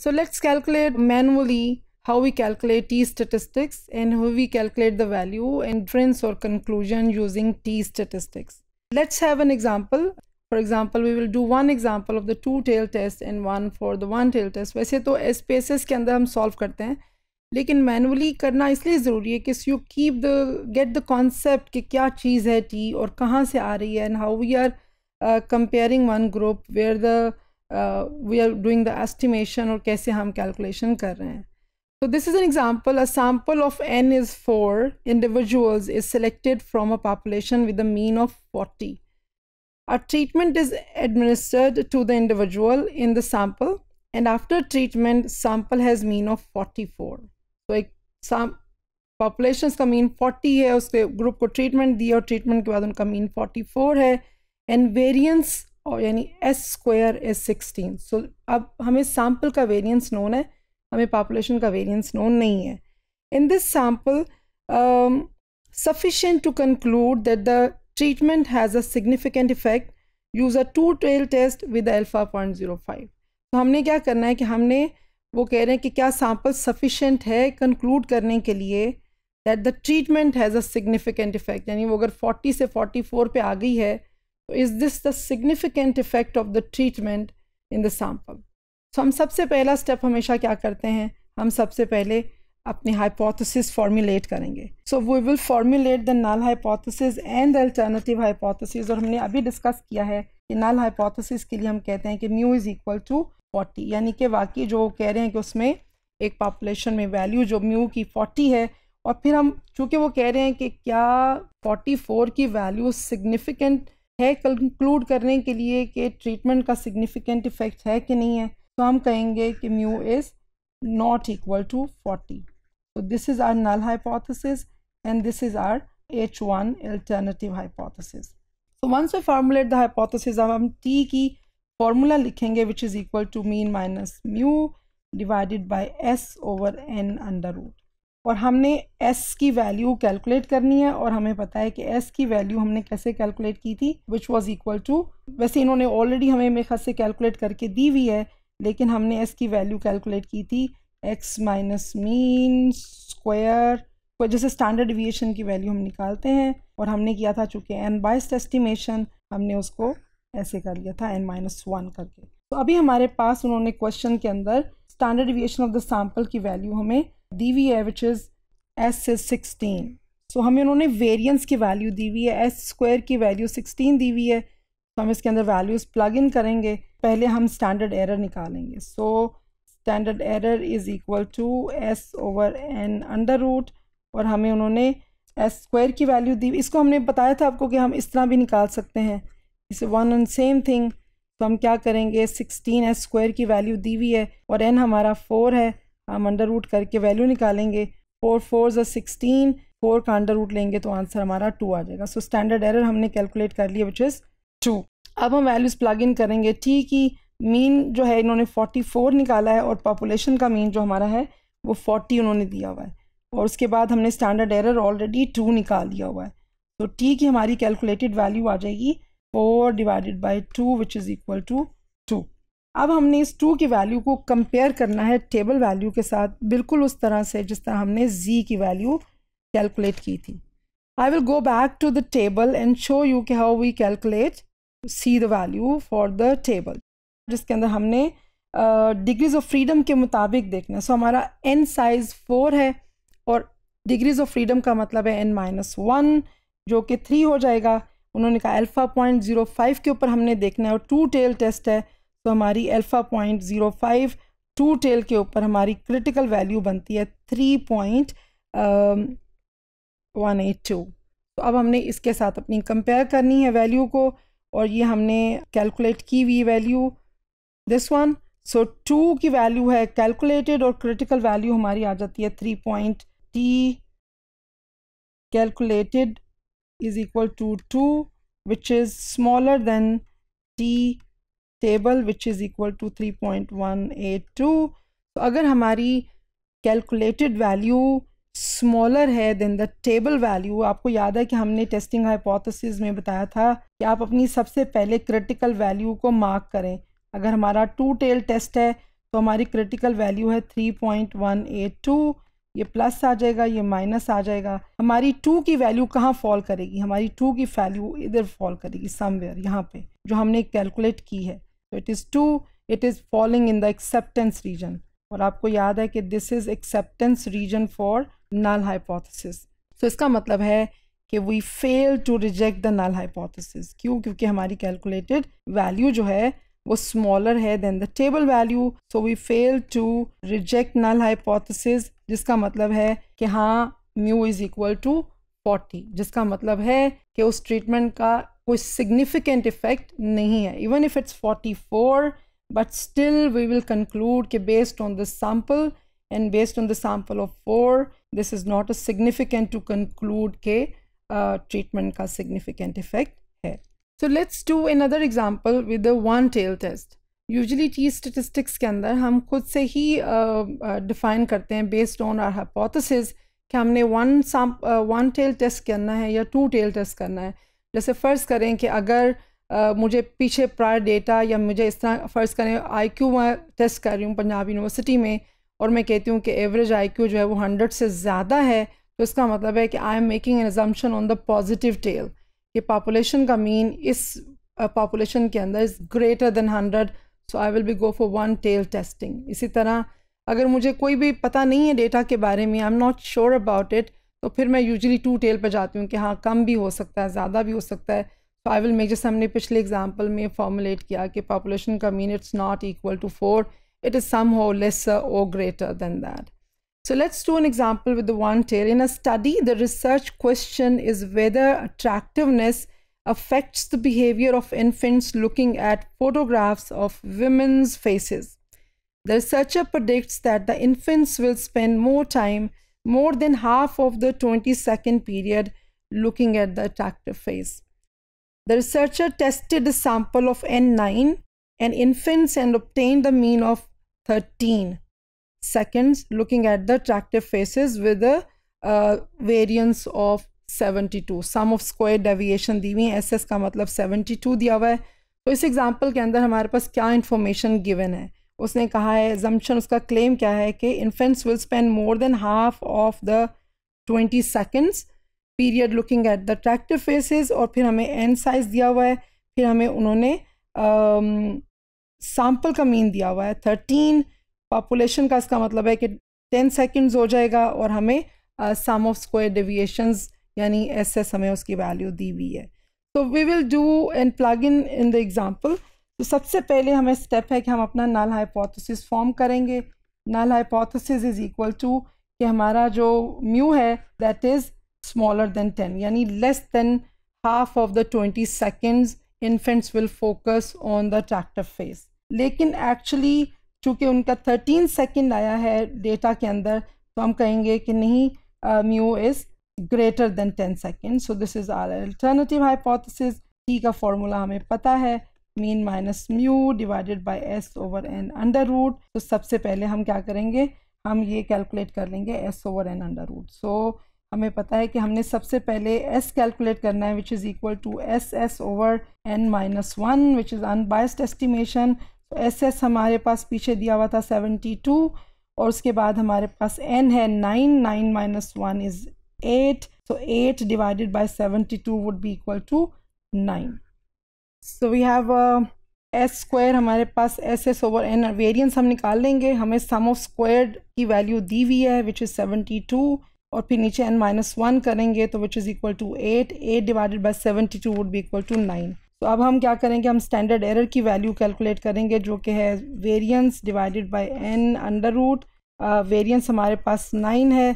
So let's calculate manually how we calculate t statistics and how we calculate the value and difference or conclusion using t statistics. Let's have an example. For example, we will do one example of the two tail test and one for the one tail test. वैसे तो SPSS के अंदर हम solve करते हैं लेकिन manually करना इसलिए ज़रूरी है कि you keep the get the concept कि क्या चीज़ है t और कहाँ से आ रही है and how we are uh, comparing one group where the we are doing the estimation और कैसे हम कैलकुलेशन कर रहे हैं तो this is an example a sample of N is four individuals is selected from a population with a mean of forty a treatment is administered to the individual in the sample and after treatment sample has mean of forty four तो एक population का mean forty है उसके group को treatment दिया और treatment के बाद उनका मीन फोर्टी फोर है एंड वेरियंस और यानी S square is sixteen so अब हमें सैम्पल का वेरिएंस नोन है हमें पॉपुलेशन का वेरिएंस नोन नहीं है in this sample to conclude that the treatment has a significant effect use a two a test with alpha point zero five तो हमने क्या करना है कि हमने वो कह रहे हैं कि क्या सैम्पल सफिशेंट है कंक्लूड करने के लिए that the treatment has a significant effect यानी वो अगर 40 से 44 पे आ गई है is this the significant effect of the treatment in the sample so हम सबसे पहला स्टेप हमेशा क्या करते हैं हम सबसे पहले अपनी हाइपोथेसिस फॉर्मुलेट करेंगे so we will formulate the null hypothesis and the alternative hypothesis और हमने अभी डिस्कस किया है कि नल हाइपोथेसिस के लिए हम कहते हैं कि mu is equal to forty यानी कि वाकई जो कह रहे हैं कि उसमें एक पॉपुलेशन में वैल्यू जो म्यू की फोर्टी है और फिर हम चूँकि वो कह रहे हैं कि क्या फोर्टी फोर की वैल्यू सिग्निफिकेंट है कंक्लूड करने के लिए कि ट्रीटमेंट का सिग्निफिकेंट इफेक्ट है कि नहीं है तो हम कहेंगे कि mu is not equal to forty तो this is our null hypothesis and this is our H one alternative hypothesis so once we formulate the hypothesis अब हम टी की फार्मूला लिखेंगे which is equal to mean minus mu divided by S over N under root और हमने S की value calculate करनी है और हमें पता है कि एस की वैल्यू हमने कैसे कैलकुलेट की थी विच वॉज़ इक्वल टू वैसे इन्होंने ऑलरेडी हमें मेरे ख़ास से कैलकुलेट करके दी हुई है लेकिन हमने एस की वैल्यू कैलकुलेट की थी एक्स माइनस मीन स्क्वायर जैसे स्टैंडर्ड डिविएशन की वैल्यू हम निकालते हैं और हमने किया था चूँकि एन बाइस्ट एस्टिमेशन हमने उसको ऐसे कर लिया था एन माइनस वन करके तो अभी हमारे पास उन्होंने क्वेश्चन के अंदर standard deviation of the sample की वैल्यू हमें दी हुई है which is S is sixteen so हमें उन्होंने वेरियंस की वैल्यू दी हुई है एस स्क्वायर की वैल्यू सिक्सटीन दी हुई है तो हम इसके अंदर वैल्यूज़ प्लग इन करेंगे पहले हम स्टैंडर्ड एरर निकालेंगे so standard error is equal to S over N under root और हमें उन्होंने एस स्क्वायर की वैल्यू दी इसको हमने बताया था आपको कि हम इस तरह भी निकाल सकते हैं इस वन एंड सेम थिंग तो हम क्या करेंगे सिक्सटीन एस स्क्वायर की वैल्यू दी हुई है और एन हमारा फोर है हम अंडर रूट करके वैल्यू निकालेंगे फोर फोर जो सिक्सटीन फोर का अंडर रूट लेंगे तो आंसर हमारा टू आ जाएगा सो स्टैंडर्ड एरर हमने कैलकुलेट कर लिया विच इज़ टू अब हम वैल्यूज़ प्लग इन करेंगे टी की मीन जो है इन्होंने फोर्टी फोर निकाला है और पॉपुलेशन का मीन जो हमारा है वो फोर्टी उन्होंने दिया हुआ है और उसके बाद हमने स्टैंडर्ड एरर ऑलरेडी टू निकाल लिया हुआ है तो टी की हमारी कैलकुलेटेड वैल्यू आ जाएगी four divided by two which is equal to two अब हमने इस टू की वैल्यू को कंपेयर करना है टेबल वैल्यू के साथ बिल्कुल उस तरह से जिस तरह हमने जी की वैल्यू कैलकुलेट की थी I will go back to the table and show you के how we calculate see the value for the table जिसके अंदर हमने डिग्रीज ऑफ फ्रीडम के मुताबिक देखना है सो so, हमारा एन साइज़ फोर है और डिग्रीज ऑफ फ्रीडम का मतलब है एन माइनस वन जो कि थ्री हो जाएगा उन्होंने कहा अल्फ़ा पॉइंट ज़ीरो फाइव के ऊपर हमने देखना है और टू टेल टेस्ट है तो हमारी alpha point zero five two tail के ऊपर हमारी क्रिटिकल वैल्यू बनती है three point one eight two तो अब हमने इसके साथ अपनी कंपेयर करनी है वैल्यू को और ये हमने कैलकुलेट की हुई value this one so two की वैल्यू है कैलकुलेटेड और क्रिटिकल वैल्यू हमारी आ जाती है three point T calculated is equal to 2 which is smaller than t table which is equal to 3.182 तो अगर हमारी कैलकुलेटेड वैल्यू स्मॉलर है देन द टेबल वैल्यू आपको याद है कि हमने टेस्टिंग हाइपोथेसिस में बताया था कि आप अपनी सबसे पहले क्रिटिकल वैल्यू को मार्क करें अगर हमारा टू टेल टेस्ट है तो हमारी क्रिटिकल वैल्यू है 3.182 ये प्लस आ जाएगा ये माइनस आ जाएगा हमारी टू की वैल्यू कहाँ फॉल करेगी हमारी टू की वैल्यू इधर फॉल करेगी समवेयर यहाँ पे जो हमने कैलकुलेट की है तो it is two it is falling in the acceptance region और आपको याद है कि this is acceptance region for null hypothesis तो इसका मतलब है कि we fail to reject the null hypothesis क्यों क्योंकि हमारी कैलकुलेटेड वैल्यू जो है वो स्मॉलर है then the table value so we fail to reject null hypothesis जिसका मतलब है कि हाँ mu is equal to forty जिसका मतलब है कि उस ट्रीटमेंट का कोई सिग्निफिकेंट इफेक्ट नहीं है even if it's forty four but still we will conclude कि based on this sample and based on the sample of four this is not a significant to conclude के treatment का significant effect है so let's do another example with the one tail test usually चीज़ statistics के अंदर हम खुद से ही define uh, करते हैं बेस्ड ऑन आर हाइपोथेसिस कि हमने वन साम वन टेल टेस्ट करना है या टू टेल टेस्ट करना है जैसे फ़र्ज़ करें कि अगर uh, मुझे पीछे प्रायर डेटा या मुझे इस तरह फ़र्ज़ करें आई क्यू मैं टेस्ट कर रही हूँ पंजाब यूनिवर्सिटी में और मैं कहती हूँ कि एवरेज आई क्यू जो है वो हंड्रेड से ज़्यादा है तो इसका मतलब है कि I am making an assumption on the positive tail कि पॉपुलेशन का मीन इस पॉपुलेशन के अंदर is greater than hundred so I will be go for one tail testing इसी तरह अगर मुझे कोई भी पता नहीं है डेटा के बारे में I am not sure about it तो फिर मैं यूजली टू टेल पर जाती हूँ कि हाँ कम भी हो सकता है ज़्यादा भी हो सकता है तो आई विल मेक जैसे हमने पिछले एग्जाम्पल में फॉर्मुलेट किया कि पॉपुलेशन का mean it's not equal to four it is some हो or और greater than that so let's an an example with one tail in a study the research question is whether attractiveness affects the behavior of infants looking at photographs of women's faces. The researcher predicts that the infants will spend more time, more than half of the 20 second period, looking at the attractive face. The researcher tested a sample of N9 and infants and obtained the mean of 13 seconds looking at the attractive faces with a uh, variance of two sum of square deviation दी हुई है S का मतलब to दिया हुआ है तो इस एग्ज़ाम्पल के अंदर हमारे पास क्या इन्फॉर्मेशन गिवन है उसने कहा है जम्पन उसका क्लेम क्या है कि infants will spend more than half of the twenty seconds period looking at the attractive faces और फिर हमें एन साइज दिया हुआ है फिर हमें उन्होंने सैम्पल um, का मीन दिया हुआ है थर्टीन पॉपुलेशन का इसका मतलब है कि टेन सेकेंड्स हो जाएगा और हमें सम ऑफ स्क्वायर डेविएशंस यानी ऐसे समय उसकी वैल्यू दी हुई है तो we will do and plug in in the example तो सबसे पहले हमें स्टेप है कि हम अपना नल हाइपोथेसिस फॉर्म करेंगे null hypothesis is equal to कि हमारा जो म्यू है that is smaller than ten यानी less than half of the twenty seconds infants will focus on the attractive face लेकिन एक्चुअली चूँकि उनका थर्टीन सेकेंड आया है डेटा के अंदर तो हम कहेंगे कि नहीं mu uh, is greater than ten second so this is our alternative hypothesis T का फॉर्मूला हमें पता है mean minus mu divided by S over N under root तो सबसे पहले हम क्या करेंगे हम ये कैलकुलेट कर लेंगे S over N under root. So हमें पता है कि हमने सबसे पहले एस कैलकुलेट करना है which is equal to S S over N minus one which is unbiased estimation S S हमारे पास पीछे दिया हुआ था सेवेंटी टू और उसके बाद हमारे पास एन है nine nine minus one is 8 so 8 divided by 72 would be equal to 9 so we have a S square हमारे पास S S over N variance हम निकाल लेंगे हमें sum of squared की वैल्यू दी हुई है विच इज़ सेवेंटी टू और फिर नीचे एन माइनस वन करेंगे तो which is equal to eight eight divided by seventy two would भी इक्वल टू नाइन तो अब हम क्या करेंगे हम स्टैंडर्ड एरर की वैल्यू कैलकुलेट करेंगे जो कि है variance divided by N under root variance हमारे पास नाइन है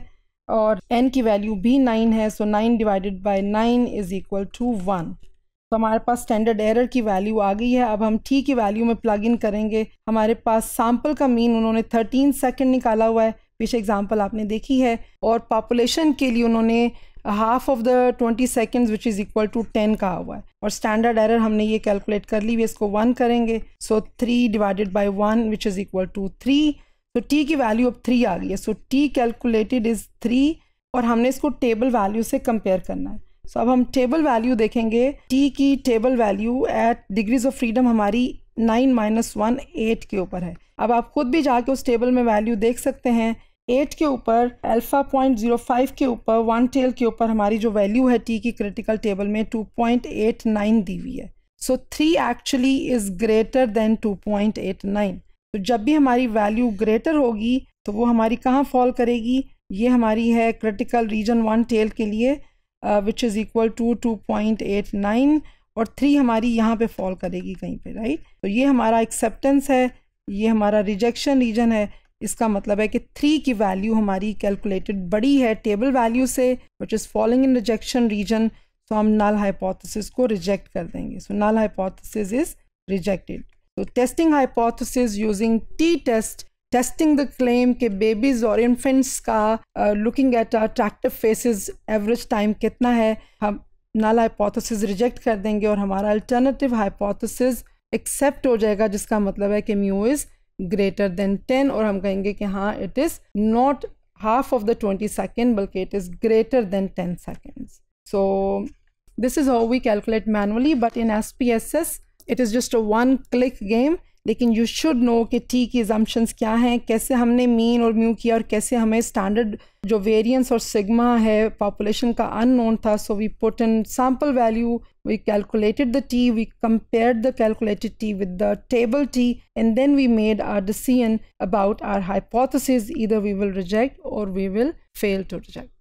और एन की वैल्यू भी नाइन है so nine divided by nine is equal to one तो हमारे पास स्टैंडर्ड एरर की वैल्यू आ गई है अब हम टी की वैल्यू में प्लग इन करेंगे हमारे पास सैम्पल का मीन उन्होंने थर्टीन सेकेंड निकाला हुआ है पीछे एग्जाम्पल आपने देखी है और पॉपुलेशन के लिए उन्होंने half of the twenty second which is equal to ten कहा हुआ है और स्टैंडर्ड एरर हमने ये कैलकुलेट कर ली हुई इसको वन करेंगे so three divided by one which is equal to three तो टी की वैल्यू अब थ्री आ गई है so T calculated is three और हमने इसको टेबल वैल्यू से कंपेयर करना है सो so, अब हम टेबल वैल्यू देखेंगे टी की table value eight degrees of freedom हमारी नाइन माइनस वन एट के ऊपर है अब आप खुद भी जाके उस टेबल में वैल्यू देख सकते हैं एट के ऊपर अल्फा पॉइंट जीरो फाइव के ऊपर वन टेल के ऊपर हमारी जो वैल्यू है टी की क्रिटिकल टेबल में टू पॉइंट एट नाइन दी हुई है so three actually is greater than two point eight nine तो जब भी हमारी वैल्यू ग्रेटर होगी तो वो हमारी कहाँ फॉल करेगी ये हमारी है क्रिटिकल रीजन वन टेल के लिए which is equal to two point eight nine और थ्री हमारी यहाँ पे फॉल करेगी कहीं पे राइट तो ये हमारा एक्सेप्टेंस है ये हमारा रिजेक्शन रीजन है इसका मतलब है कि थ्री की वैल्यू हमारी कैलकुलेटेड बड़ी है टेबल वैल्यू से which is falling in rejection region तो हम नल हाइपोथेसिस को रिजेक्ट कर देंगे so null hypothesis is rejected So testing hypothesis using t-test testing the claim कि babies और इन्फेंट्स का looking at attractive attractive average time कितना है हम नल हाइपोथेसिस रिजेक्ट कर देंगे और हमारा अल्टरनेटिव हाइपोथेसिस एक्सेप्ट हो जाएगा जिसका मतलब है कि mu is greater than ten और हम कहेंगे कि हाँ it is not half of the twenty second बल्कि it is greater than ten second so this is how we calculate manually but in S P S S it is just a one click game लेकिन you should know कि T की एग्जाम्पन्स क्या हैं कैसे हमने mean और mu किया और कैसे हमें स्टैंडर्ड जो वेरिएंस और सिग्मा है पॉपुलेशन का अननोन था so we put in sample value we calculated the T we compared the calculated T with the table T and then we made our decision about our hypothesis इधर we will reject और we will fail to reject